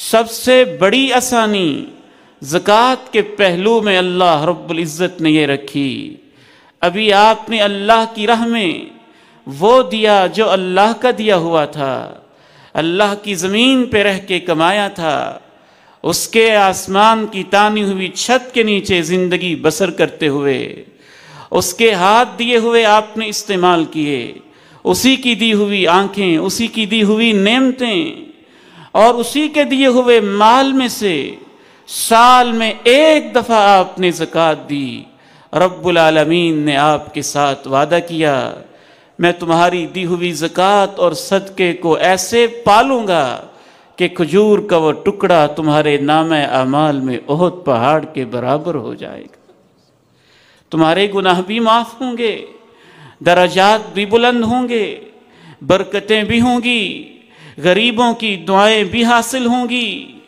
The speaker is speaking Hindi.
सबसे बड़ी आसानी ज़क़़त के पहलू में अल्लाह रब्बुल इज़्ज़त ने यह रखी अभी आपने अल्लाह की राह में वो दिया जो अल्लाह का दिया हुआ था अल्लाह की ज़मीन पर रह के कमाया था उसके आसमान की तानी हुई छत के नीचे ज़िंदगी बसर करते हुए उसके हाथ दिए हुए आपने इस्तेमाल किए उसी की दी हुई आंखें उसी की दी हुई नेमतें और उसी के दिए हुए माल में से साल में एक दफ़ा आपने ज़क़़त दी रब्बुल आलमीन ने आपके साथ वादा किया मैं तुम्हारी दी हुई ज़क़़त और सदक़े को ऐसे पालूंगा कि खजूर का वो टुकड़ा तुम्हारे नाम अमाल में ओहद पहाड़ के बराबर हो जाएगा तुम्हारे गुनाह भी माफ़ होंगे दराजात भी बुलंद होंगे बरकतें भी होंगी गरीबों की दुआएं भी हासिल होंगी